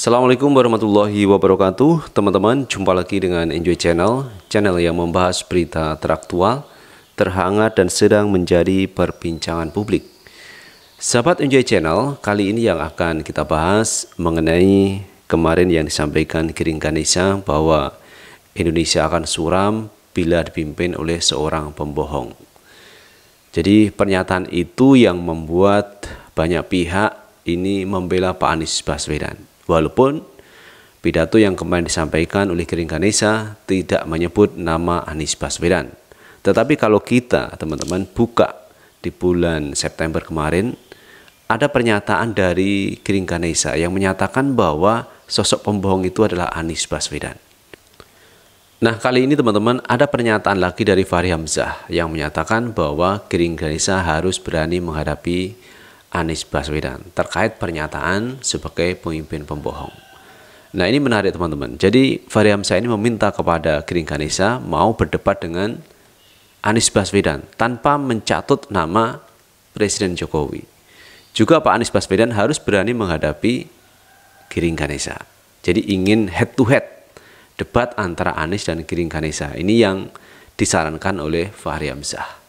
Assalamualaikum warahmatullahi wabarakatuh Teman-teman, jumpa lagi dengan Enjoy Channel Channel yang membahas berita teraktual Terhangat dan sedang menjadi perbincangan publik Sahabat Enjoy Channel, kali ini yang akan kita bahas Mengenai kemarin yang disampaikan Kiring Ganesha Bahwa Indonesia akan suram bila dipimpin oleh seorang pembohong Jadi pernyataan itu yang membuat banyak pihak ini membela Pak Anies Baswedan Walaupun pidato yang kemarin disampaikan oleh Kering Ganesha tidak menyebut nama Anies Baswedan. Tetapi kalau kita teman-teman buka di bulan September kemarin ada pernyataan dari Kering Ganesha yang menyatakan bahwa sosok pembohong itu adalah Anies Baswedan. Nah, kali ini teman-teman ada pernyataan lagi dari Fahri Hamzah yang menyatakan bahwa Kering Ganesha harus berani menghadapi Anies Baswedan terkait pernyataan sebagai pemimpin pembohong. Nah ini menarik teman-teman. Jadi Fahri Hamzah ini meminta kepada Giring Ganesa mau berdebat dengan Anies Baswedan tanpa mencatut nama Presiden Jokowi. Juga Pak Anies Baswedan harus berani menghadapi Giring Ganesha. Jadi ingin head to head debat antara Anies dan Giring Ganesha. Ini yang disarankan oleh Fahri Hamzah.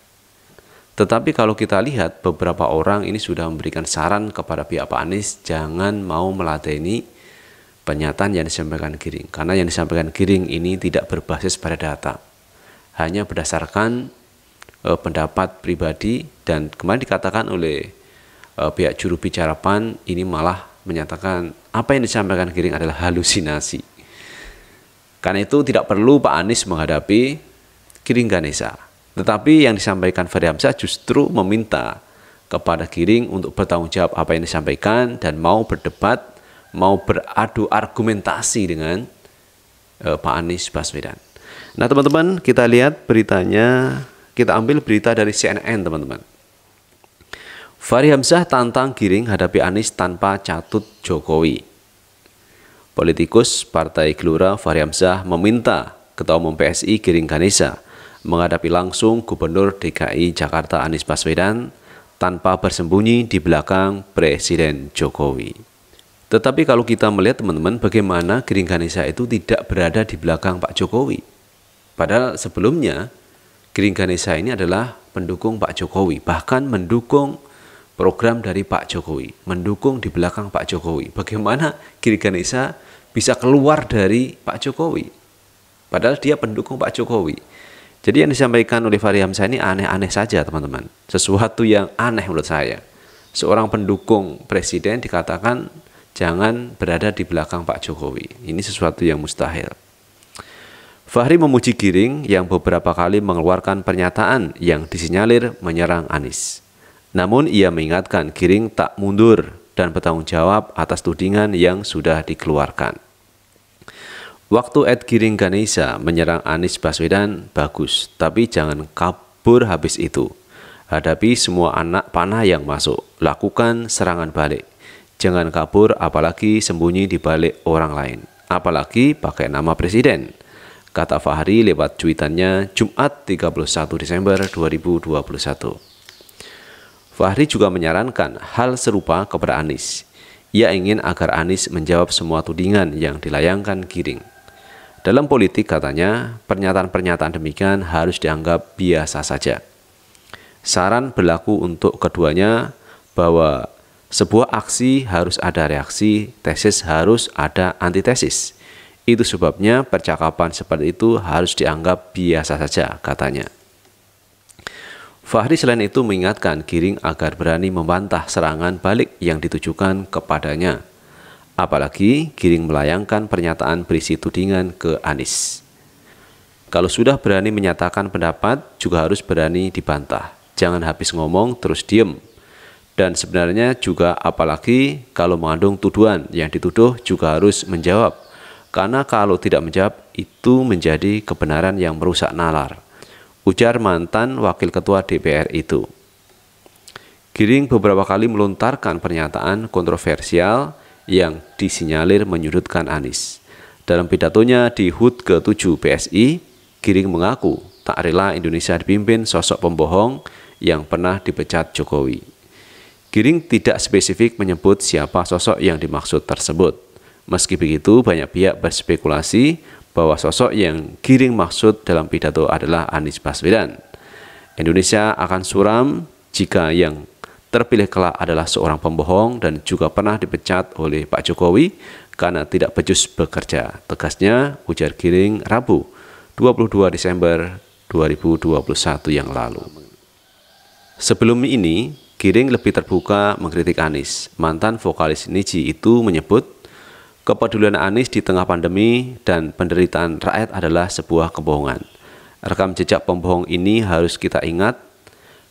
Tetapi kalau kita lihat beberapa orang ini sudah memberikan saran kepada pihak Pak Anies jangan mau melateni pernyataan yang disampaikan Giring karena yang disampaikan Giring ini tidak berbasis pada data. Hanya berdasarkan eh, pendapat pribadi dan kemarin dikatakan oleh eh, pihak juru bicara PAN ini malah menyatakan apa yang disampaikan Giring adalah halusinasi. Karena itu tidak perlu Pak Anies menghadapi Giring Ganesa tetapi yang disampaikan Fahri Hamzah justru meminta kepada Giring untuk bertanggung jawab apa yang disampaikan dan mau berdebat, mau beradu argumentasi dengan uh, Pak Anies Baswedan. Nah teman-teman kita lihat beritanya, kita ambil berita dari CNN teman-teman. Fahri Hamzah tantang Giring hadapi Anies tanpa catut Jokowi. Politikus Partai Gelora Fahri Hamzah meminta Ketua Umum PSI Giring Ganesa menghadapi langsung Gubernur DKI Jakarta Anies Baswedan tanpa bersembunyi di belakang Presiden Jokowi. Tetapi kalau kita melihat teman-teman bagaimana Ganesha itu tidak berada di belakang Pak Jokowi. Padahal sebelumnya Ganesha ini adalah pendukung Pak Jokowi, bahkan mendukung program dari Pak Jokowi, mendukung di belakang Pak Jokowi. Bagaimana Ganesha bisa keluar dari Pak Jokowi? Padahal dia pendukung Pak Jokowi. Jadi yang disampaikan oleh Fahri Hamzah ini aneh-aneh saja teman-teman. Sesuatu yang aneh menurut saya. Seorang pendukung presiden dikatakan jangan berada di belakang Pak Jokowi. Ini sesuatu yang mustahil. Fahri memuji Giring yang beberapa kali mengeluarkan pernyataan yang disinyalir menyerang Anies. Namun ia mengingatkan Giring tak mundur dan bertanggung jawab atas tudingan yang sudah dikeluarkan. Waktu Ed Giring Ganesha menyerang Anies Baswedan bagus, tapi jangan kabur habis itu. Hadapi semua anak panah yang masuk, lakukan serangan balik. Jangan kabur apalagi sembunyi di balik orang lain, apalagi pakai nama presiden. Kata Fahri lewat cuitannya Jumat 31 Desember 2021. Fahri juga menyarankan hal serupa kepada Anies. Ia ingin agar Anies menjawab semua tudingan yang dilayangkan Giring. Dalam politik katanya, pernyataan-pernyataan demikian harus dianggap biasa saja. Saran berlaku untuk keduanya bahwa sebuah aksi harus ada reaksi, tesis harus ada antitesis. Itu sebabnya percakapan seperti itu harus dianggap biasa saja, katanya. Fahri selain itu mengingatkan Giring agar berani membantah serangan balik yang ditujukan kepadanya – Apalagi Giring melayangkan pernyataan berisi tudingan ke Anies. Kalau sudah berani menyatakan pendapat, juga harus berani dibantah. Jangan habis ngomong terus diem. Dan sebenarnya juga apalagi kalau mengandung tuduhan yang dituduh juga harus menjawab. Karena kalau tidak menjawab, itu menjadi kebenaran yang merusak nalar. Ujar mantan Wakil Ketua DPR itu. Giring beberapa kali melontarkan pernyataan kontroversial yang disinyalir menyudutkan Anies. Dalam pidatonya di HUT ke-7 PSI, Giring mengaku tak rela Indonesia dipimpin sosok pembohong yang pernah dipecat Jokowi. Giring tidak spesifik menyebut siapa sosok yang dimaksud tersebut. Meski begitu, banyak pihak berspekulasi bahwa sosok yang Giring maksud dalam pidato adalah Anies Baswedan. Indonesia akan suram jika yang terpilih kelak adalah seorang pembohong dan juga pernah dipecat oleh Pak Jokowi karena tidak becus bekerja. Tegasnya ujar Giring Rabu 22 Desember 2021 yang lalu. Sebelum ini, Giring lebih terbuka mengkritik Anies. Mantan vokalis Niji itu menyebut, kepedulian Anies di tengah pandemi dan penderitaan rakyat adalah sebuah kebohongan. Rekam jejak pembohong ini harus kita ingat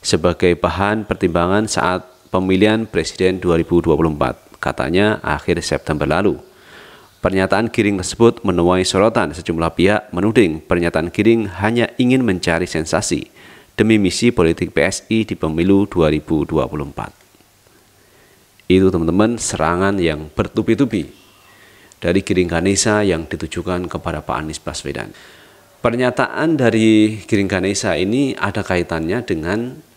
sebagai bahan pertimbangan saat pemilihan presiden 2024, katanya akhir September lalu. Pernyataan Giring tersebut menuai sorotan sejumlah pihak menuding pernyataan Giring hanya ingin mencari sensasi demi misi politik PSI di pemilu 2024. Itu teman-teman serangan yang bertubi-tubi dari Giring Ganesa yang ditujukan kepada Pak Anies Baswedan. Pernyataan dari Giring Ganesa ini ada kaitannya dengan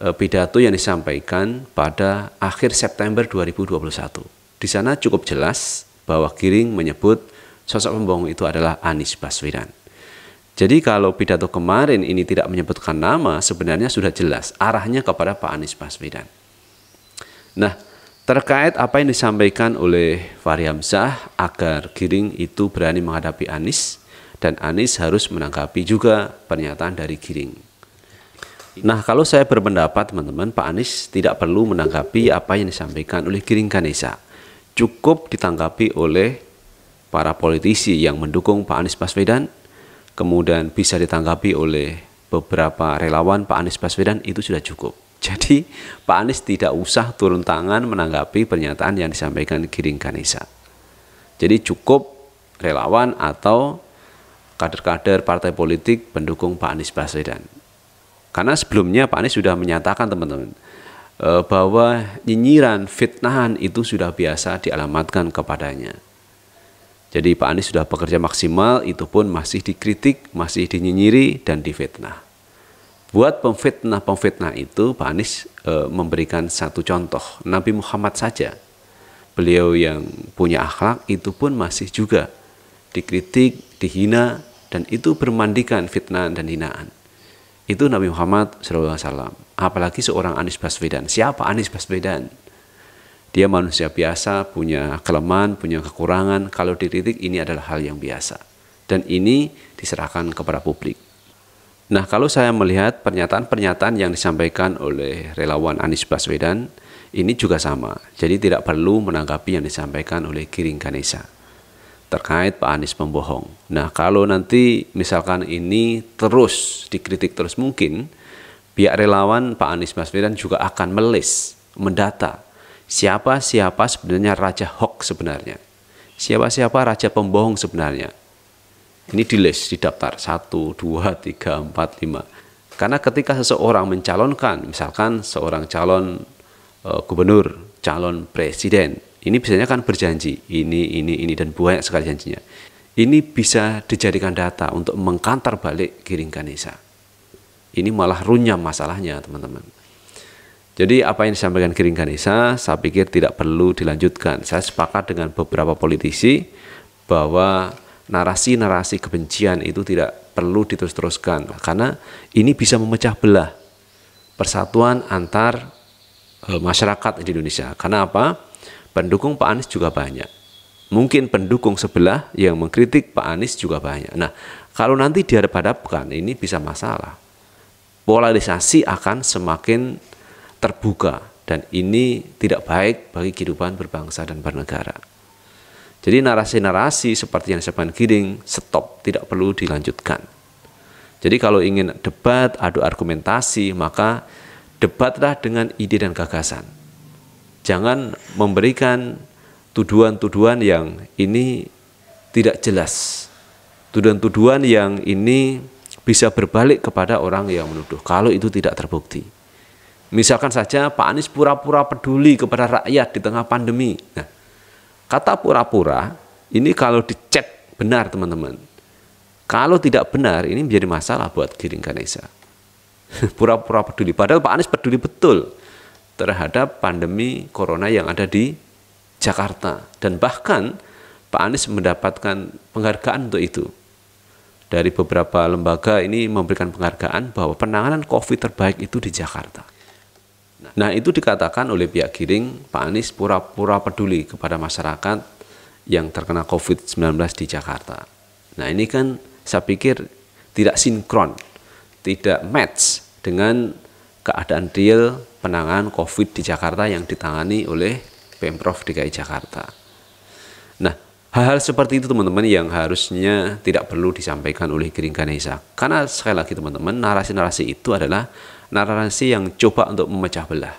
Eh, pidato yang disampaikan pada akhir September 2021. Di sana cukup jelas bahwa Giring menyebut sosok pembohong itu adalah Anies Baswedan. Jadi kalau pidato kemarin ini tidak menyebutkan nama, sebenarnya sudah jelas arahnya kepada Pak Anies Baswedan. Nah, terkait apa yang disampaikan oleh Fahri Hamzah agar Giring itu berani menghadapi Anies dan Anies harus menanggapi juga pernyataan dari Giring. Nah, kalau saya berpendapat teman-teman, Pak Anies tidak perlu menanggapi apa yang disampaikan oleh Giring Ganesa. Cukup ditanggapi oleh para politisi yang mendukung Pak Anies Baswedan, kemudian bisa ditanggapi oleh beberapa relawan Pak Anies Baswedan itu sudah cukup. Jadi Pak Anies tidak usah turun tangan menanggapi pernyataan yang disampaikan Giring Ganesa. Jadi cukup relawan atau kader-kader partai politik pendukung Pak Anies Baswedan. Karena sebelumnya Pak Anies sudah menyatakan teman-teman eh, bahwa nyinyiran, fitnahan itu sudah biasa dialamatkan kepadanya. Jadi Pak Anies sudah bekerja maksimal, itu pun masih dikritik, masih dinyinyiri dan difitnah. Buat pemfitnah-pemfitnah itu Pak Anies e, memberikan satu contoh, Nabi Muhammad saja. Beliau yang punya akhlak itu pun masih juga dikritik, dihina, dan itu bermandikan fitnah dan hinaan itu Nabi Muhammad SAW. Apalagi seorang Anies Baswedan. Siapa Anies Baswedan? Dia manusia biasa, punya kelemahan, punya kekurangan. Kalau dititik ini adalah hal yang biasa. Dan ini diserahkan kepada publik. Nah, kalau saya melihat pernyataan-pernyataan yang disampaikan oleh relawan Anies Baswedan, ini juga sama. Jadi tidak perlu menanggapi yang disampaikan oleh Kiring Ganesha terkait Pak Anies pembohong. Nah, kalau nanti misalkan ini terus dikritik terus mungkin pihak relawan Pak Anies Baswedan juga akan melis, mendata siapa-siapa sebenarnya raja hoax sebenarnya. Siapa-siapa raja pembohong sebenarnya. Ini di list, di daftar 1, 2, 3, 4, 5. Karena ketika seseorang mencalonkan, misalkan seorang calon e, gubernur, calon presiden, ini biasanya kan berjanji, ini, ini, ini, dan banyak sekali janjinya. Ini bisa dijadikan data untuk mengkantar balik Giring Ganesa. Ini malah runyam masalahnya, teman-teman. Jadi apa yang disampaikan Giring Ganesa, saya pikir tidak perlu dilanjutkan. Saya sepakat dengan beberapa politisi bahwa narasi-narasi kebencian itu tidak perlu diterus-teruskan karena ini bisa memecah belah persatuan antar eh, masyarakat di Indonesia. Karena apa? pendukung Pak Anies juga banyak. Mungkin pendukung sebelah yang mengkritik Pak Anies juga banyak. Nah, kalau nanti dihadap-hadapkan ini bisa masalah. Polarisasi akan semakin terbuka dan ini tidak baik bagi kehidupan berbangsa dan bernegara. Jadi narasi-narasi seperti yang saya giring stop, tidak perlu dilanjutkan. Jadi kalau ingin debat, adu argumentasi, maka debatlah dengan ide dan gagasan Jangan memberikan tuduhan-tuduhan yang ini tidak jelas. Tuduhan-tuduhan yang ini bisa berbalik kepada orang yang menuduh kalau itu tidak terbukti. Misalkan saja Pak Anies pura-pura peduli kepada rakyat di tengah pandemi. Nah, kata pura-pura ini kalau dicek benar teman-teman. Kalau tidak benar ini menjadi masalah buat Giring Ganesa. pura-pura peduli. Padahal Pak Anies peduli betul terhadap pandemi corona yang ada di Jakarta. Dan bahkan Pak Anies mendapatkan penghargaan untuk itu. Dari beberapa lembaga ini memberikan penghargaan bahwa penanganan COVID terbaik itu di Jakarta. Nah itu dikatakan oleh pihak Giring, Pak Anies pura-pura peduli kepada masyarakat yang terkena COVID-19 di Jakarta. Nah ini kan saya pikir tidak sinkron, tidak match dengan keadaan real penanganan COVID di Jakarta yang ditangani oleh Pemprov DKI Jakarta. Nah, hal-hal seperti itu teman-teman yang harusnya tidak perlu disampaikan oleh Giring Ganesa. Karena sekali lagi teman-teman, narasi-narasi itu adalah narasi yang coba untuk memecah belah.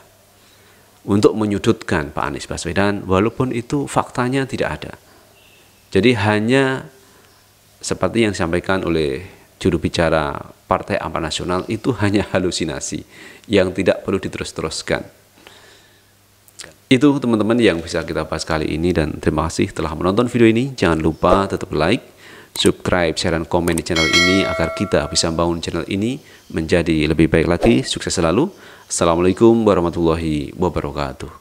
Untuk menyudutkan Pak Anies Baswedan walaupun itu faktanya tidak ada. Jadi hanya seperti yang disampaikan oleh juru bicara Partai Amanat Nasional itu hanya halusinasi yang tidak perlu diterus-teruskan. Itu teman-teman yang bisa kita bahas kali ini dan terima kasih telah menonton video ini. Jangan lupa tetap like, subscribe, share, dan komen di channel ini agar kita bisa bangun channel ini menjadi lebih baik lagi. Sukses selalu. Assalamualaikum warahmatullahi wabarakatuh.